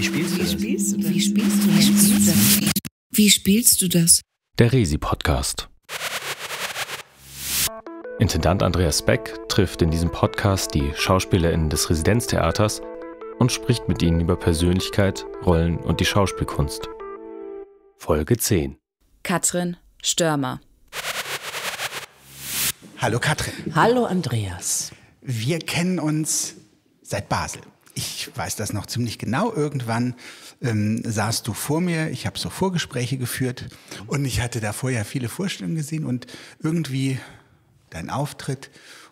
Wie spielst du das? Wie spielst du das? Wie spielst du, das? Wie spielst du das? Der Resi-Podcast. Intendant Andreas Beck trifft in diesem Podcast die SchauspielerInnen des Residenztheaters und spricht mit ihnen über Persönlichkeit, Rollen und die Schauspielkunst. Folge 10. Katrin Störmer. Hallo Katrin. Hallo Andreas. Wir kennen uns seit Basel ich weiß das noch ziemlich genau, irgendwann ähm, saßt du vor mir, ich habe so Vorgespräche geführt und ich hatte davor ja viele Vorstellungen gesehen und irgendwie dein Auftritt,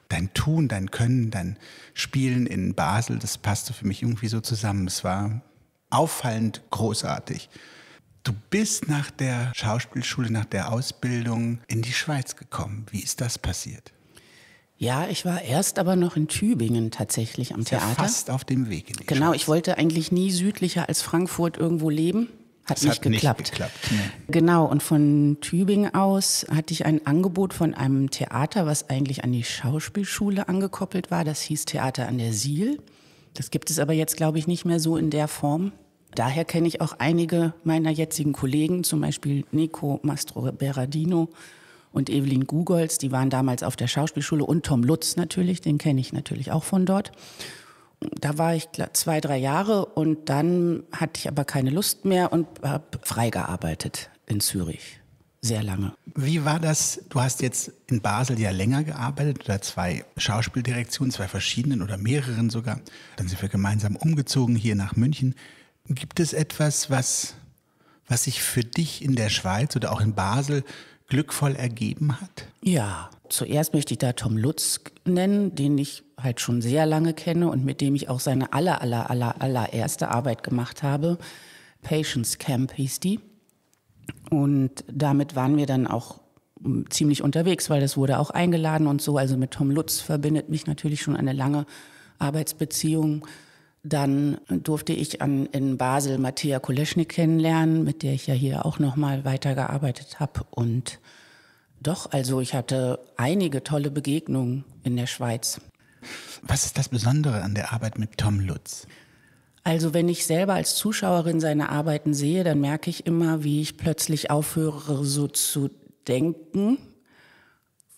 dein Tun, dein Können, dein Spielen in Basel, das passte für mich irgendwie so zusammen. Es war auffallend großartig. Du bist nach der Schauspielschule, nach der Ausbildung in die Schweiz gekommen. Wie ist das passiert? Ja, ich war erst aber noch in Tübingen tatsächlich am Theater. Ja fast auf dem Weg. In die genau, Schweiz. ich wollte eigentlich nie südlicher als Frankfurt irgendwo leben. Hat, nicht, hat geklappt. nicht geklappt. Nee. Genau, und von Tübingen aus hatte ich ein Angebot von einem Theater, was eigentlich an die Schauspielschule angekoppelt war. Das hieß Theater an der Siel. Das gibt es aber jetzt, glaube ich, nicht mehr so in der Form. Daher kenne ich auch einige meiner jetzigen Kollegen, zum Beispiel Nico Mastro Berardino, und Evelyn Gugolz, die waren damals auf der Schauspielschule und Tom Lutz natürlich, den kenne ich natürlich auch von dort. Da war ich zwei, drei Jahre und dann hatte ich aber keine Lust mehr und habe freigearbeitet in Zürich. Sehr lange. Wie war das? Du hast jetzt in Basel ja länger gearbeitet oder zwei Schauspieldirektionen, zwei verschiedenen oder mehreren sogar. Dann sind wir gemeinsam umgezogen hier nach München. Gibt es etwas, was, was sich für dich in der Schweiz oder auch in Basel glückvoll ergeben hat? Ja, zuerst möchte ich da Tom Lutz nennen, den ich halt schon sehr lange kenne und mit dem ich auch seine aller, aller, aller, allererste Arbeit gemacht habe. Patience Camp hieß die. Und damit waren wir dann auch mm, ziemlich unterwegs, weil das wurde auch eingeladen und so. Also mit Tom Lutz verbindet mich natürlich schon eine lange Arbeitsbeziehung. Dann durfte ich an, in Basel Mattia Koleschnik kennenlernen, mit der ich ja hier auch nochmal weitergearbeitet habe. Und doch, also ich hatte einige tolle Begegnungen in der Schweiz. Was ist das Besondere an der Arbeit mit Tom Lutz? Also wenn ich selber als Zuschauerin seine Arbeiten sehe, dann merke ich immer, wie ich plötzlich aufhöre, so zu denken,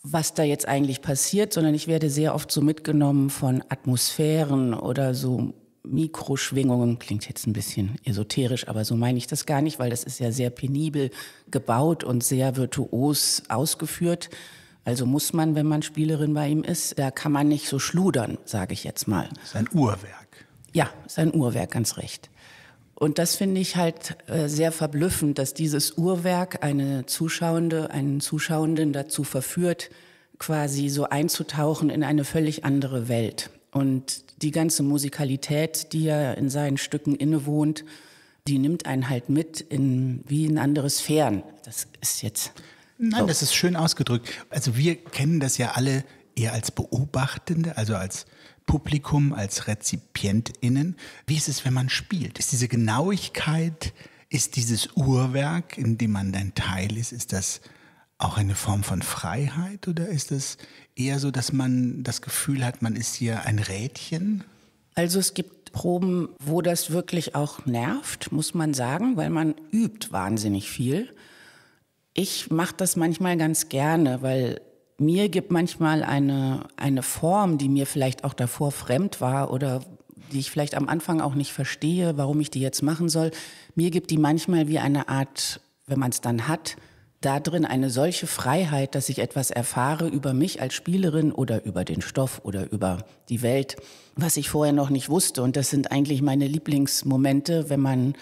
was da jetzt eigentlich passiert, sondern ich werde sehr oft so mitgenommen von Atmosphären oder so Mikroschwingungen, klingt jetzt ein bisschen esoterisch, aber so meine ich das gar nicht, weil das ist ja sehr penibel gebaut und sehr virtuos ausgeführt. Also muss man, wenn man Spielerin bei ihm ist, da kann man nicht so schludern, sage ich jetzt mal. Sein Uhrwerk. Ja, sein Uhrwerk, ganz recht. Und das finde ich halt äh, sehr verblüffend, dass dieses Uhrwerk eine Zuschauende, einen Zuschauenden dazu verführt, quasi so einzutauchen in eine völlig andere Welt. Und die ganze Musikalität, die ja in seinen Stücken innewohnt, die nimmt einen halt mit in, wie in andere Sphären. Das ist jetzt. Nein, so. das ist schön ausgedrückt. Also wir kennen das ja alle eher als Beobachtende, also als Publikum, als RezipientInnen. Wie ist es, wenn man spielt? Ist diese Genauigkeit, ist dieses Uhrwerk, in dem man dann Teil ist, ist das auch eine Form von Freiheit oder ist es eher so, dass man das Gefühl hat, man ist hier ein Rädchen? Also es gibt Proben, wo das wirklich auch nervt, muss man sagen, weil man übt wahnsinnig viel. Ich mache das manchmal ganz gerne, weil mir gibt manchmal eine, eine Form, die mir vielleicht auch davor fremd war oder die ich vielleicht am Anfang auch nicht verstehe, warum ich die jetzt machen soll, mir gibt die manchmal wie eine Art, wenn man es dann hat, da drin eine solche Freiheit, dass ich etwas erfahre über mich als Spielerin oder über den Stoff oder über die Welt, was ich vorher noch nicht wusste. Und das sind eigentlich meine Lieblingsmomente, wenn man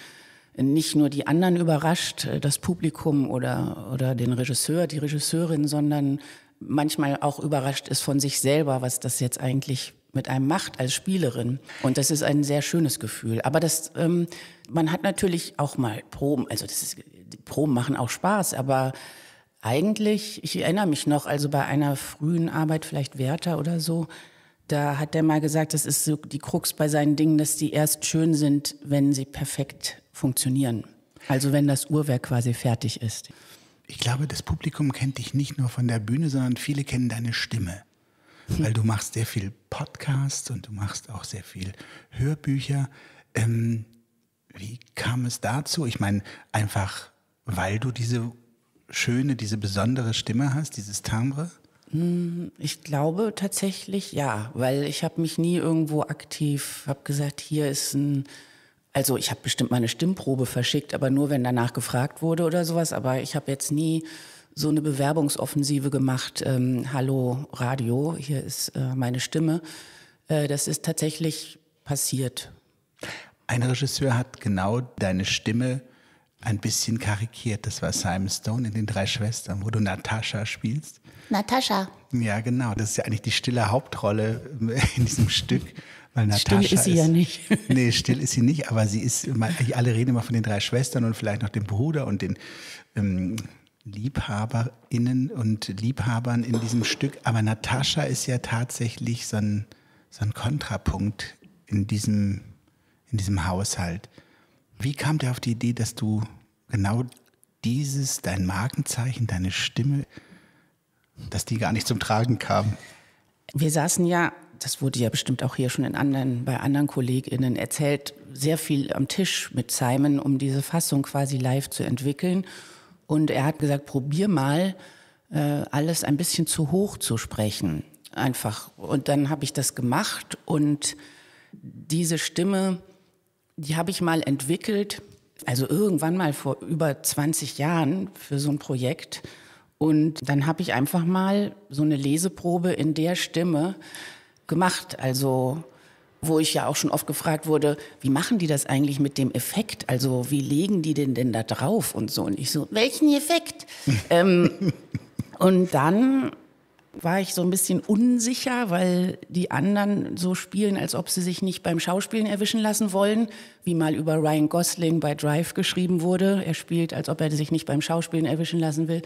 nicht nur die anderen überrascht, äh, das Publikum oder, oder den Regisseur, die Regisseurin, sondern manchmal auch überrascht ist von sich selber, was das jetzt eigentlich mit einem macht als Spielerin. Und das ist ein sehr schönes Gefühl. Aber das, ähm, man hat natürlich auch mal Proben. Also das ist, Proben machen auch Spaß, aber eigentlich, ich erinnere mich noch, also bei einer frühen Arbeit, vielleicht Werther oder so, da hat der mal gesagt, das ist so die Krux bei seinen Dingen, dass die erst schön sind, wenn sie perfekt funktionieren. Also wenn das Uhrwerk quasi fertig ist. Ich glaube, das Publikum kennt dich nicht nur von der Bühne, sondern viele kennen deine Stimme. Weil du machst sehr viel Podcasts und du machst auch sehr viel Hörbücher. Ähm, wie kam es dazu? Ich meine, einfach weil du diese schöne, diese besondere Stimme hast, dieses Timbre? Hm, ich glaube tatsächlich ja, weil ich habe mich nie irgendwo aktiv, habe gesagt, hier ist ein, also ich habe bestimmt meine Stimmprobe verschickt, aber nur wenn danach gefragt wurde oder sowas. Aber ich habe jetzt nie so eine Bewerbungsoffensive gemacht. Ähm, Hallo Radio, hier ist äh, meine Stimme. Äh, das ist tatsächlich passiert. Ein Regisseur hat genau deine Stimme ein bisschen karikiert. Das war Simon Stone in den drei Schwestern, wo du Natascha spielst. Natascha. Ja, genau. Das ist ja eigentlich die stille Hauptrolle in diesem Stück. Weil still ist sie ist, ja nicht. Nee, still ist sie nicht, aber sie ist, alle reden immer von den drei Schwestern und vielleicht noch dem Bruder und den ähm, LiebhaberInnen und Liebhabern in diesem Stück. Aber Natascha ist ja tatsächlich so ein, so ein Kontrapunkt in diesem, in diesem Haushalt. Wie kam der auf die Idee, dass du genau dieses, dein Markenzeichen, deine Stimme, dass die gar nicht zum Tragen kam? Wir saßen ja, das wurde ja bestimmt auch hier schon in anderen, bei anderen KollegInnen erzählt, sehr viel am Tisch mit Simon, um diese Fassung quasi live zu entwickeln. Und er hat gesagt, probier mal, äh, alles ein bisschen zu hoch zu sprechen. Einfach. Und dann habe ich das gemacht und diese Stimme, die habe ich mal entwickelt, also irgendwann mal vor über 20 Jahren für so ein Projekt. Und dann habe ich einfach mal so eine Leseprobe in der Stimme gemacht. Also wo ich ja auch schon oft gefragt wurde, wie machen die das eigentlich mit dem Effekt? Also wie legen die den denn da drauf und so? Und ich so, welchen Effekt? ähm, und dann war ich so ein bisschen unsicher, weil die anderen so spielen, als ob sie sich nicht beim Schauspielen erwischen lassen wollen, wie mal über Ryan Gosling bei Drive geschrieben wurde. Er spielt, als ob er sich nicht beim Schauspielen erwischen lassen will.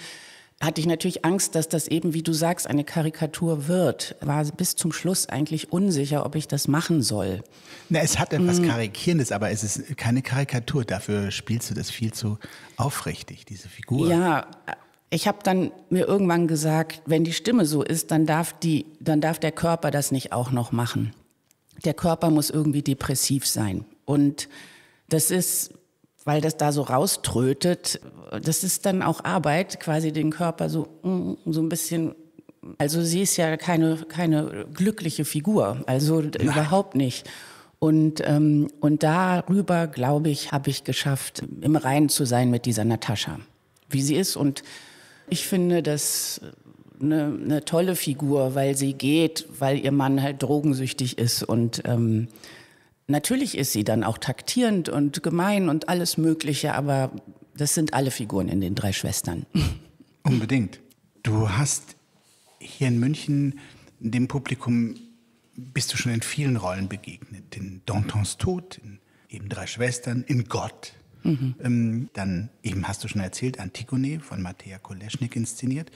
Hatte ich natürlich Angst, dass das eben, wie du sagst, eine Karikatur wird. War bis zum Schluss eigentlich unsicher, ob ich das machen soll. Na, es hat etwas mhm. Karikierendes, aber es ist keine Karikatur. Dafür spielst du das viel zu aufrichtig, diese Figur. Ja, ich habe dann mir irgendwann gesagt, wenn die Stimme so ist, dann darf, die, dann darf der Körper das nicht auch noch machen. Der Körper muss irgendwie depressiv sein. Und das ist, weil das da so rauströtet, das ist dann auch Arbeit, quasi den Körper so, mm, so ein bisschen. Also sie ist ja keine, keine glückliche Figur, also ja. überhaupt nicht. Und, ähm, und darüber, glaube ich, habe ich geschafft, im Reinen zu sein mit dieser Natascha, wie sie ist und ich finde das eine, äh, eine tolle Figur, weil sie geht, weil ihr Mann halt drogensüchtig ist und ähm, Natürlich ist sie dann auch taktierend und gemein und alles Mögliche, aber das sind alle Figuren in den drei Schwestern. Unbedingt. Du hast hier in München dem Publikum, bist du schon in vielen Rollen begegnet. In Dantons Tod, in eben Drei Schwestern, in Gott, Mhm. Ähm, dann, eben hast du schon erzählt, Antigone von Matthäa Koleschnik inszeniert.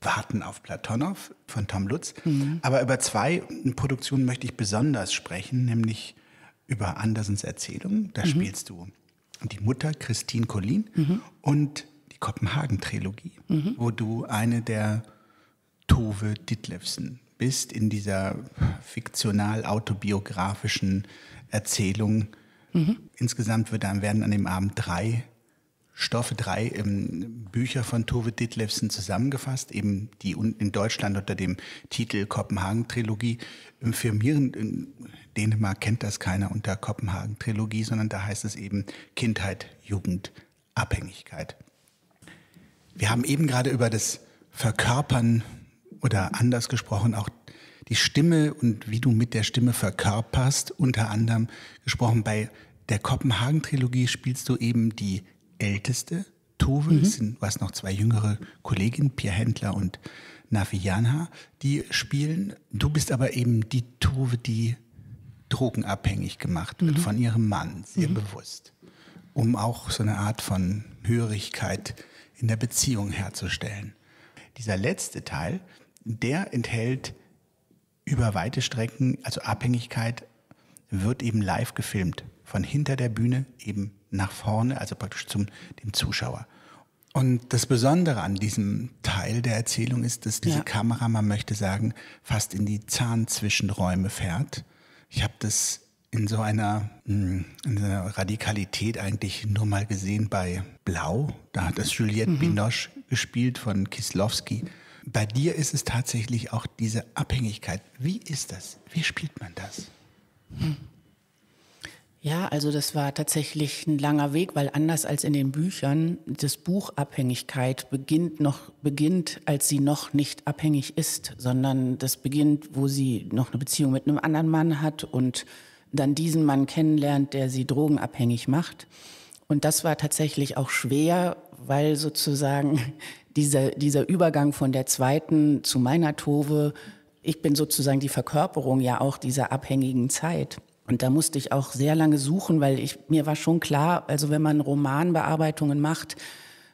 Warten auf Platonow von Tom Lutz. Mhm. Aber über zwei Produktionen möchte ich besonders sprechen, nämlich über Andersens Erzählung. Da mhm. spielst du die Mutter Christine Collin mhm. und die Kopenhagen-Trilogie, mhm. wo du eine der Tove Ditlevsen bist in dieser fiktional autobiografischen Erzählung Mhm. Insgesamt werden an dem Abend drei Stoffe, drei ähm, Bücher von Tove Ditlevsen zusammengefasst, eben die in Deutschland unter dem Titel Kopenhagen-Trilogie firmieren. In Dänemark kennt das keiner unter Kopenhagen-Trilogie, sondern da heißt es eben Kindheit, Jugend, Abhängigkeit. Wir haben eben gerade über das Verkörpern oder anders gesprochen auch die Stimme und wie du mit der Stimme verkörperst, unter anderem gesprochen. Bei der Kopenhagen-Trilogie spielst du eben die älteste Tove. Mhm. Es sind, was noch zwei jüngere Kolleginnen, Pia Händler und Nafi Janha, die spielen. Du bist aber eben die Tove, die drogenabhängig gemacht wird mhm. von ihrem Mann, sehr mhm. bewusst, um auch so eine Art von Hörigkeit in der Beziehung herzustellen. Dieser letzte Teil, der enthält über weite Strecken, also Abhängigkeit, wird eben live gefilmt. Von hinter der Bühne eben nach vorne, also praktisch zum dem Zuschauer. Und das Besondere an diesem Teil der Erzählung ist, dass diese ja. Kamera, man möchte sagen, fast in die Zahnzwischenräume fährt. Ich habe das in so einer, mm, in so einer Radikalität eigentlich nur mal gesehen bei Blau. Da hat das Juliette mhm. Binoche gespielt von Kislowski. Bei dir ist es tatsächlich auch diese Abhängigkeit. Wie ist das? Wie spielt man das? Hm. Ja, also das war tatsächlich ein langer Weg, weil anders als in den Büchern, das Buch Abhängigkeit beginnt noch, beginnt, als sie noch nicht abhängig ist, sondern das beginnt, wo sie noch eine Beziehung mit einem anderen Mann hat und dann diesen Mann kennenlernt, der sie drogenabhängig macht. Und das war tatsächlich auch schwer, weil sozusagen dieser, dieser Übergang von der zweiten zu meiner Tove, ich bin sozusagen die Verkörperung ja auch dieser abhängigen Zeit. Und da musste ich auch sehr lange suchen, weil ich, mir war schon klar, also wenn man Romanbearbeitungen macht,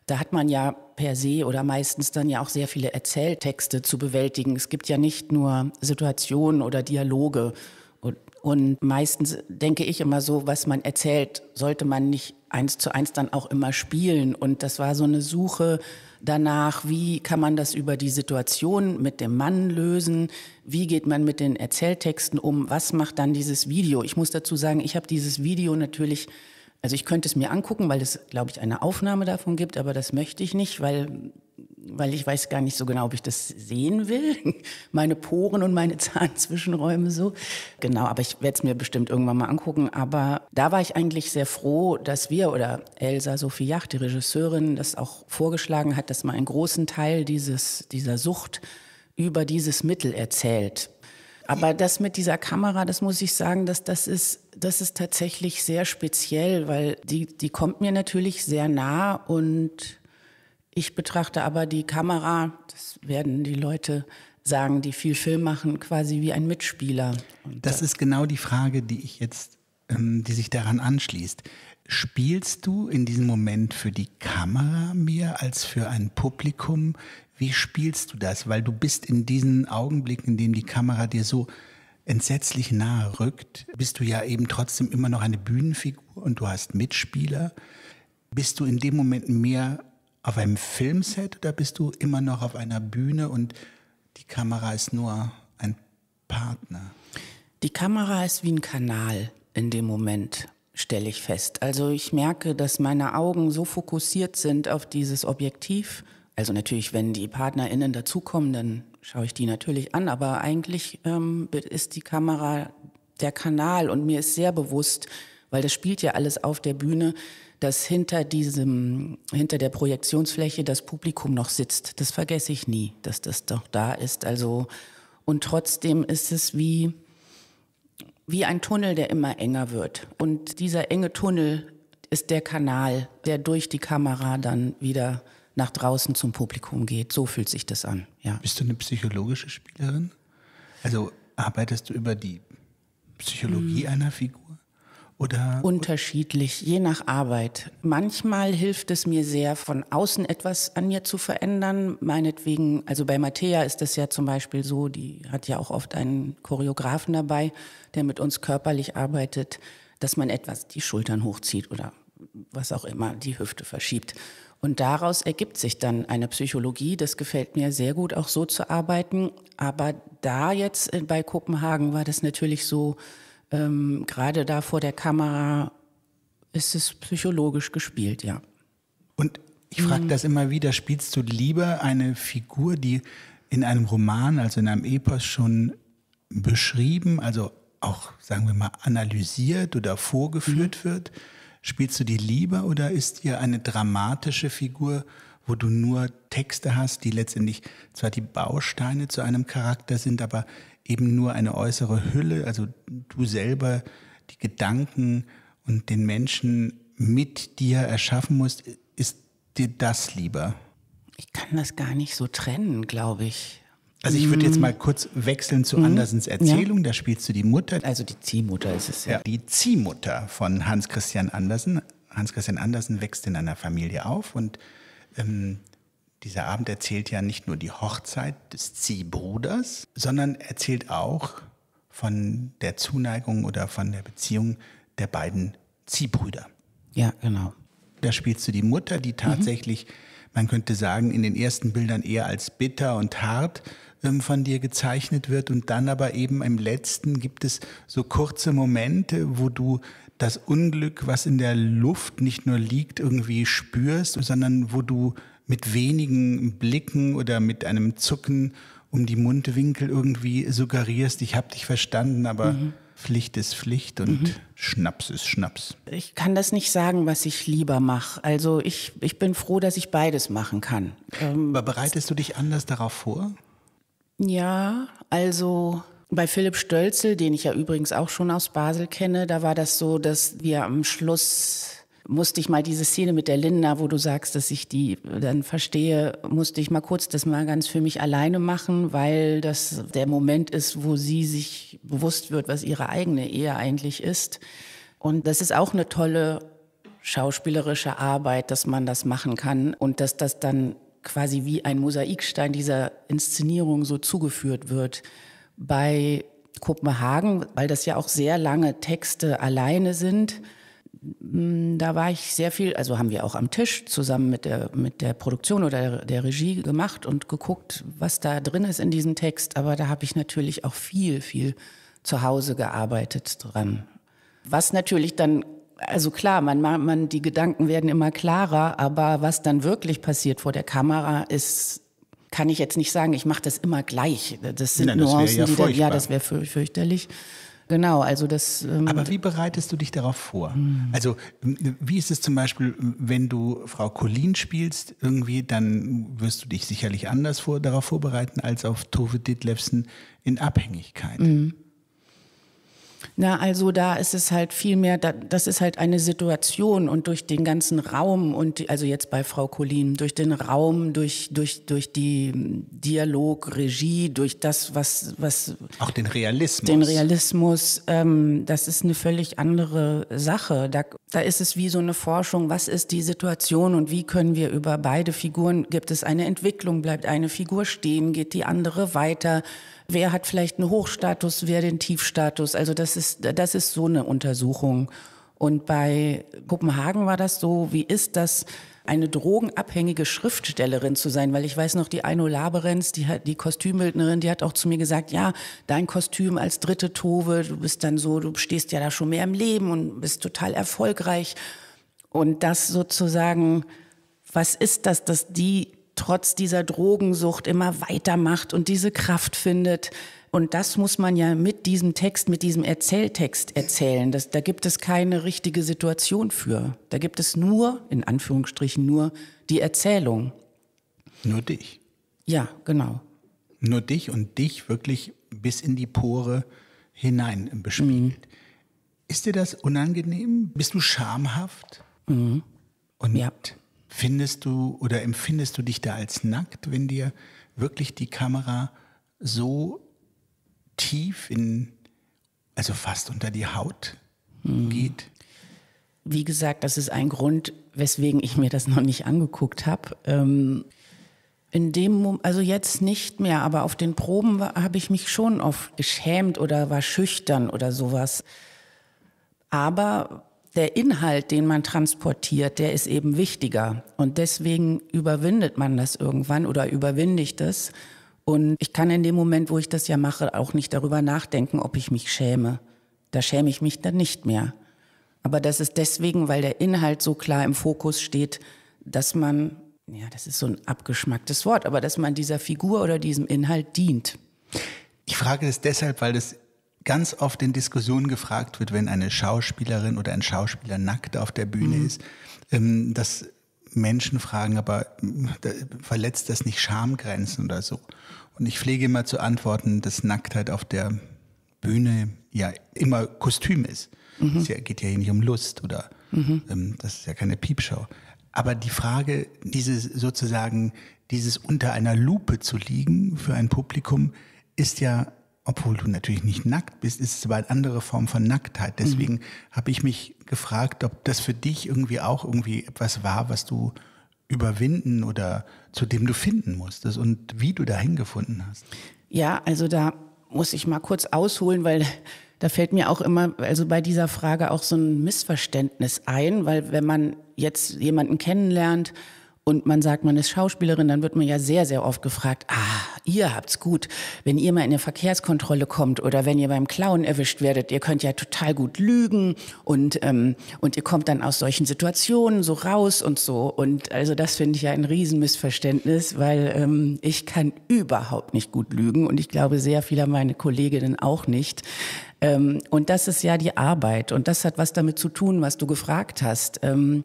da hat man ja per se oder meistens dann ja auch sehr viele Erzähltexte zu bewältigen. Es gibt ja nicht nur Situationen oder Dialoge. Und, und meistens denke ich immer so, was man erzählt, sollte man nicht eins zu eins dann auch immer spielen. Und das war so eine Suche danach, wie kann man das über die Situation mit dem Mann lösen, wie geht man mit den Erzähltexten um, was macht dann dieses Video. Ich muss dazu sagen, ich habe dieses Video natürlich, also ich könnte es mir angucken, weil es, glaube ich, eine Aufnahme davon gibt, aber das möchte ich nicht, weil weil ich weiß gar nicht so genau, ob ich das sehen will. meine Poren und meine Zahnzwischenräume so. Genau, aber ich werde es mir bestimmt irgendwann mal angucken. Aber da war ich eigentlich sehr froh, dass wir oder Elsa Sophie Jach, die Regisseurin, das auch vorgeschlagen hat, dass man einen großen Teil dieses, dieser Sucht über dieses Mittel erzählt. Aber das mit dieser Kamera, das muss ich sagen, dass das ist, das ist tatsächlich sehr speziell, weil die, die kommt mir natürlich sehr nah und ich betrachte aber die Kamera, das werden die Leute sagen, die viel Film machen, quasi wie ein Mitspieler. Und das ist genau die Frage, die ich jetzt, ähm, die sich daran anschließt. Spielst du in diesem Moment für die Kamera mehr als für ein Publikum? Wie spielst du das? Weil du bist in diesen Augenblicken, in denen die Kamera dir so entsetzlich nahe rückt, bist du ja eben trotzdem immer noch eine Bühnenfigur und du hast Mitspieler. Bist du in dem Moment mehr auf einem Filmset oder bist du immer noch auf einer Bühne und die Kamera ist nur ein Partner? Die Kamera ist wie ein Kanal in dem Moment, stelle ich fest. Also ich merke, dass meine Augen so fokussiert sind auf dieses Objektiv. Also natürlich, wenn die PartnerInnen dazukommen, dann schaue ich die natürlich an, aber eigentlich ähm, ist die Kamera der Kanal und mir ist sehr bewusst, weil das spielt ja alles auf der Bühne, dass hinter diesem, hinter der Projektionsfläche das Publikum noch sitzt. Das vergesse ich nie, dass das doch da ist. Also, und trotzdem ist es wie, wie ein Tunnel, der immer enger wird. Und dieser enge Tunnel ist der Kanal, der durch die Kamera dann wieder nach draußen zum Publikum geht. So fühlt sich das an. Ja. Bist du eine psychologische Spielerin? Also arbeitest du über die Psychologie hm. einer Figur? Oder Unterschiedlich, je nach Arbeit. Manchmal hilft es mir sehr, von außen etwas an mir zu verändern. Meinetwegen, also bei Mattea ist das ja zum Beispiel so, die hat ja auch oft einen Choreografen dabei, der mit uns körperlich arbeitet, dass man etwas die Schultern hochzieht oder was auch immer, die Hüfte verschiebt. Und daraus ergibt sich dann eine Psychologie. Das gefällt mir sehr gut, auch so zu arbeiten. Aber da jetzt äh, bei Kopenhagen war das natürlich so, ähm, gerade da vor der Kamera ist es psychologisch gespielt, ja. Und ich frage mhm. das immer wieder, spielst du lieber eine Figur, die in einem Roman, also in einem Epos schon beschrieben, also auch, sagen wir mal, analysiert oder vorgeführt mhm. wird? Spielst du die lieber oder ist dir eine dramatische Figur wo du nur Texte hast, die letztendlich zwar die Bausteine zu einem Charakter sind, aber eben nur eine äußere Hülle, also du selber die Gedanken und den Menschen mit dir erschaffen musst, ist dir das lieber? Ich kann das gar nicht so trennen, glaube ich. Also ich würde jetzt mhm. mal kurz wechseln zu mhm. Andersens Erzählung. Ja. Da spielst du die Mutter. Also die Ziehmutter ist es ja. ja. Die Ziehmutter von Hans Christian Andersen. Hans Christian Andersen wächst in einer Familie auf und ähm, dieser Abend erzählt ja nicht nur die Hochzeit des Ziehbruders, sondern erzählt auch von der Zuneigung oder von der Beziehung der beiden Ziehbrüder. Ja, genau. Da spielst du die Mutter, die mhm. tatsächlich, mhm. man könnte sagen, in den ersten Bildern eher als bitter und hart ähm, von dir gezeichnet wird. Und dann aber eben im letzten gibt es so kurze Momente, wo du das Unglück, was in der Luft nicht nur liegt, irgendwie spürst, sondern wo du mit wenigen Blicken oder mit einem Zucken um die Mundwinkel irgendwie suggerierst, ich habe dich verstanden, aber mhm. Pflicht ist Pflicht und mhm. Schnaps ist Schnaps. Ich kann das nicht sagen, was ich lieber mache. Also ich, ich bin froh, dass ich beides machen kann. Ähm, aber bereitest du dich anders darauf vor? Ja, also bei Philipp Stölzel, den ich ja übrigens auch schon aus Basel kenne, da war das so, dass wir am Schluss musste ich mal diese Szene mit der Linda, wo du sagst, dass ich die dann verstehe, musste ich mal kurz das mal ganz für mich alleine machen, weil das der Moment ist, wo sie sich bewusst wird, was ihre eigene Ehe eigentlich ist. Und das ist auch eine tolle schauspielerische Arbeit, dass man das machen kann und dass das dann quasi wie ein Mosaikstein dieser Inszenierung so zugeführt wird bei Kopenhagen, weil das ja auch sehr lange Texte alleine sind. Hm, da war ich sehr viel, also haben wir auch am Tisch zusammen mit der, mit der Produktion oder der, Regie gemacht und geguckt, was da drin ist in diesem Text. Aber da habe ich natürlich auch viel, viel zu Hause gearbeitet dran. Was natürlich dann, also klar, man, man, die Gedanken werden immer klarer, aber was dann wirklich passiert vor der Kamera ist kann ich jetzt nicht sagen, ich mache das immer gleich. Das sind Nein, das Nuancen, ja die da, ja, das wäre fürchterlich. Genau, also das. Ähm Aber wie bereitest du dich darauf vor? Hm. Also, wie ist es zum Beispiel, wenn du Frau Colin spielst, irgendwie, dann wirst du dich sicherlich anders vor, darauf vorbereiten als auf Tove Ditlevsen in Abhängigkeit. Hm. Na, also da ist es halt viel mehr, da, das ist halt eine Situation und durch den ganzen Raum und also jetzt bei Frau Collin, durch den Raum, durch, durch, durch die hm, Dialog, Regie, durch das, was, was. Auch den Realismus. Den Realismus, ähm, das ist eine völlig andere Sache. Da, da ist es wie so eine Forschung, was ist die Situation und wie können wir über beide Figuren, gibt es eine Entwicklung, bleibt eine Figur stehen, geht die andere weiter? wer hat vielleicht einen Hochstatus, wer den Tiefstatus. Also das ist, das ist so eine Untersuchung. Und bei Kopenhagen war das so, wie ist das, eine drogenabhängige Schriftstellerin zu sein? Weil ich weiß noch, die Aino Laberenz, die, hat, die Kostümbildnerin, die hat auch zu mir gesagt, ja, dein Kostüm als dritte Tove, du bist dann so, du stehst ja da schon mehr im Leben und bist total erfolgreich. Und das sozusagen, was ist das, dass die trotz dieser Drogensucht immer weitermacht und diese Kraft findet. Und das muss man ja mit diesem Text, mit diesem Erzähltext erzählen. Das, da gibt es keine richtige Situation für. Da gibt es nur, in Anführungsstrichen nur, die Erzählung. Nur dich. Ja, genau. Nur dich und dich wirklich bis in die Pore hinein bespiegelt. Mhm. Ist dir das unangenehm? Bist du schamhaft? Mhm. Und ja. Findest du oder empfindest du dich da als nackt, wenn dir wirklich die Kamera so tief in, also fast unter die Haut mhm. geht? Wie gesagt, das ist ein Grund, weswegen ich mir das noch nicht angeguckt habe. Ähm, in dem Moment, also jetzt nicht mehr, aber auf den Proben habe ich mich schon oft geschämt oder war schüchtern oder sowas. Aber der Inhalt, den man transportiert, der ist eben wichtiger. Und deswegen überwindet man das irgendwann oder überwinde ich das. Und ich kann in dem Moment, wo ich das ja mache, auch nicht darüber nachdenken, ob ich mich schäme. Da schäme ich mich dann nicht mehr. Aber das ist deswegen, weil der Inhalt so klar im Fokus steht, dass man, ja, das ist so ein abgeschmacktes Wort, aber dass man dieser Figur oder diesem Inhalt dient. Ich frage das deshalb, weil das ganz oft in Diskussionen gefragt wird, wenn eine Schauspielerin oder ein Schauspieler nackt auf der Bühne mhm. ist, ähm, dass Menschen fragen, aber hm, da, verletzt das nicht Schamgrenzen oder so? Und ich pflege immer zu antworten, dass Nacktheit auf der Bühne ja immer Kostüm ist. Mhm. Es geht ja hier nicht um Lust oder mhm. ähm, das ist ja keine Piepschau. Aber die Frage, dieses sozusagen, dieses unter einer Lupe zu liegen für ein Publikum, ist ja obwohl du natürlich nicht nackt bist, ist es aber eine andere Form von Nacktheit. Mhm. Deswegen mhm. habe ich mich gefragt, ob das für dich irgendwie auch irgendwie etwas war, was du überwinden oder zu dem du finden musstest und wie du dahin gefunden hast. Ja, also da muss ich mal kurz ausholen, weil da fällt mir auch immer, also bei dieser Frage auch so ein Missverständnis ein, weil wenn man jetzt jemanden kennenlernt, und man sagt, man ist Schauspielerin, dann wird man ja sehr, sehr oft gefragt, ah, ihr habt's gut, wenn ihr mal in eine Verkehrskontrolle kommt oder wenn ihr beim Clown erwischt werdet, ihr könnt ja total gut lügen und, ähm, und ihr kommt dann aus solchen Situationen so raus und so. Und also das finde ich ja ein Riesenmissverständnis, weil ähm, ich kann überhaupt nicht gut lügen und ich glaube sehr viele meiner Kolleginnen auch nicht ähm, und das ist ja die Arbeit und das hat was damit zu tun, was du gefragt hast, ähm,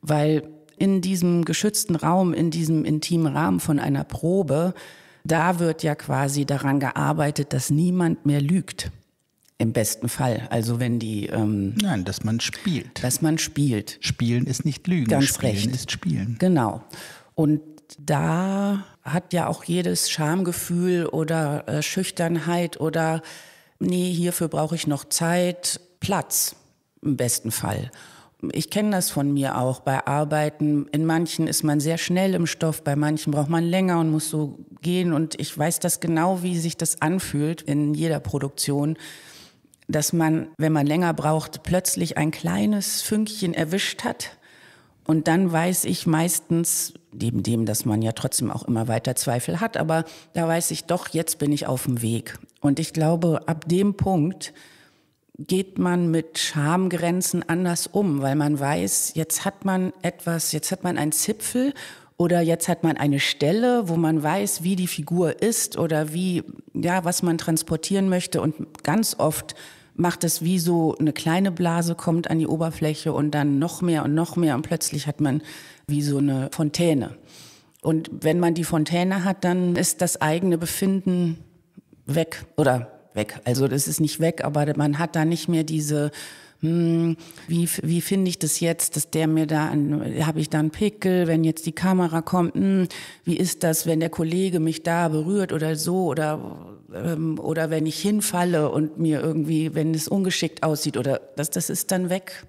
weil in diesem geschützten Raum, in diesem intimen Rahmen von einer Probe, da wird ja quasi daran gearbeitet, dass niemand mehr lügt. Im besten Fall. Also wenn die. Ähm, Nein, dass man spielt. Dass man spielt. Spielen ist nicht Lügen. Ganz spielen recht. ist Spielen. Genau. Und da hat ja auch jedes Schamgefühl oder äh, Schüchternheit oder nee, hierfür brauche ich noch Zeit, Platz im besten Fall ich kenne das von mir auch bei Arbeiten. In manchen ist man sehr schnell im Stoff, bei manchen braucht man länger und muss so gehen. Und ich weiß das genau, wie sich das anfühlt in jeder Produktion, dass man, wenn man länger braucht, plötzlich ein kleines Fünkchen erwischt hat. Und dann weiß ich meistens, neben dem, dass man ja trotzdem auch immer weiter Zweifel hat, aber da weiß ich doch, jetzt bin ich auf dem Weg. Und ich glaube, ab dem Punkt geht man mit Schamgrenzen anders um, weil man weiß, jetzt hat man etwas, jetzt hat man einen Zipfel oder jetzt hat man eine Stelle, wo man weiß, wie die Figur ist oder wie, ja, was man transportieren möchte. Und ganz oft macht es wie so eine kleine Blase kommt an die Oberfläche und dann noch mehr und noch mehr und plötzlich hat man wie so eine Fontäne. Und wenn man die Fontäne hat, dann ist das eigene Befinden weg oder weg. Also das ist nicht weg, aber man hat da nicht mehr diese hm, wie, wie finde ich das jetzt, dass der mir da, habe ich da einen Pickel, wenn jetzt die Kamera kommt, hm, wie ist das, wenn der Kollege mich da berührt oder so oder, ähm, oder wenn ich hinfalle und mir irgendwie, wenn es ungeschickt aussieht oder das, das ist dann weg.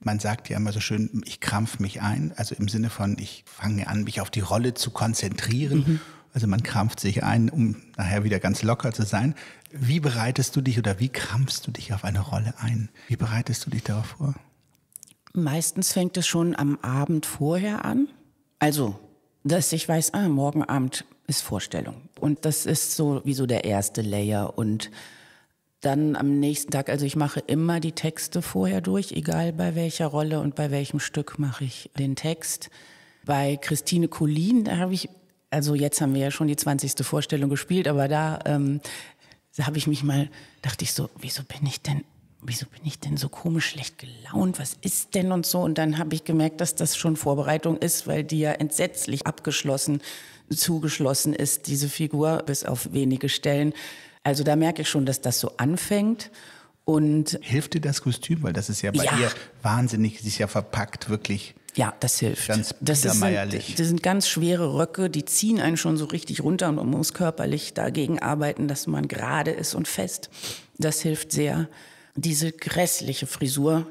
Man sagt ja immer so schön, ich krampf mich ein, also im Sinne von, ich fange an, mich auf die Rolle zu konzentrieren. Mhm also man krampft sich ein, um nachher wieder ganz locker zu sein. Wie bereitest du dich oder wie krampfst du dich auf eine Rolle ein? Wie bereitest du dich darauf vor? Meistens fängt es schon am Abend vorher an. Also, dass ich weiß, ah, morgen Abend ist Vorstellung. Und das ist so wie so der erste Layer. Und dann am nächsten Tag, also ich mache immer die Texte vorher durch, egal bei welcher Rolle und bei welchem Stück mache ich den Text. Bei Christine Collin, da habe ich also jetzt haben wir ja schon die 20. Vorstellung gespielt, aber da, ähm, da habe ich mich mal, dachte ich so, wieso bin ich denn, wieso bin ich denn so komisch schlecht gelaunt? Was ist denn und so? Und dann habe ich gemerkt, dass das schon Vorbereitung ist, weil die ja entsetzlich abgeschlossen, zugeschlossen ist, diese Figur, bis auf wenige Stellen. Also da merke ich schon, dass das so anfängt. Und Hilft dir das Kostüm, weil das ist ja bei ja. ihr wahnsinnig, sie ist ja verpackt, wirklich. Ja, das hilft. Ganz das, ist, Sind, das sind ganz schwere Röcke, die ziehen einen schon so richtig runter und man muss körperlich dagegen arbeiten, dass man gerade ist und fest. Das hilft sehr. Diese grässliche Frisur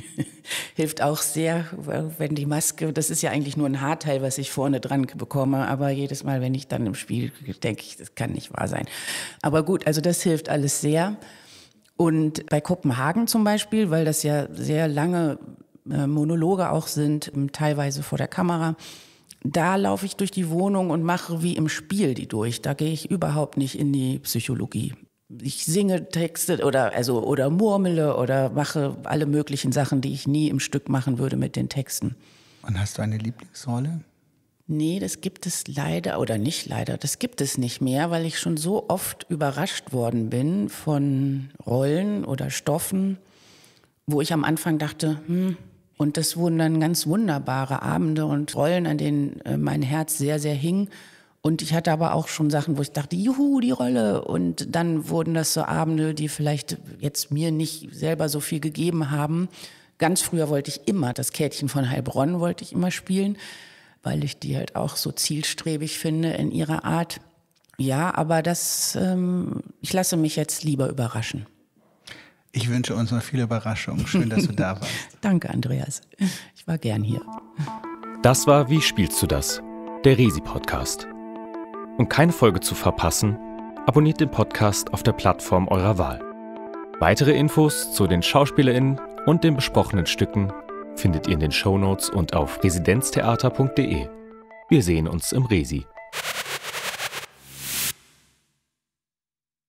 hilft auch sehr, wenn die Maske, das ist ja eigentlich nur ein Haarteil, was ich vorne dran bekomme, aber jedes Mal, wenn ich dann im Spiel denke ich, das kann nicht wahr sein. Aber gut, also das hilft alles sehr. Und bei Kopenhagen zum Beispiel, weil das ja sehr lange äh, Monologe auch sind, ähm, teilweise vor der Kamera. Da laufe ich durch die Wohnung und mache wie im Spiel die durch. Da gehe ich überhaupt nicht in die Psychologie. Ich singe Texte oder, also, oder murmele oder mache alle möglichen Sachen, die ich nie im Stück machen würde mit den Texten. Und hast du eine Lieblingsrolle? Nee, das gibt es leider oder nicht leider, das gibt es nicht mehr, weil ich schon so oft überrascht worden bin von Rollen oder Stoffen, wo ich am Anfang dachte, hm, und das wurden dann ganz wunderbare Abende und Rollen, an denen äh, mein Herz sehr, sehr hing. Und ich hatte aber auch schon Sachen, wo ich dachte, juhu, die Rolle. Und dann wurden das so Abende, die vielleicht jetzt mir nicht selber so viel gegeben haben. Ganz früher wollte ich immer das Kätchen von Heilbronn wollte ich immer spielen, weil ich die halt auch so zielstrebig finde in ihrer Art. Ja, aber das, ähm, ich lasse mich jetzt lieber überraschen. Ich wünsche uns noch viele Überraschungen. Schön, dass du da warst. Danke, Andreas. Ich war gern hier. Das war Wie spielst du das? Der Resi-Podcast. Um keine Folge zu verpassen, abonniert den Podcast auf der Plattform eurer Wahl. Weitere Infos zu den SchauspielerInnen und den besprochenen Stücken findet ihr in den Shownotes und auf residenztheater.de. Wir sehen uns im Resi.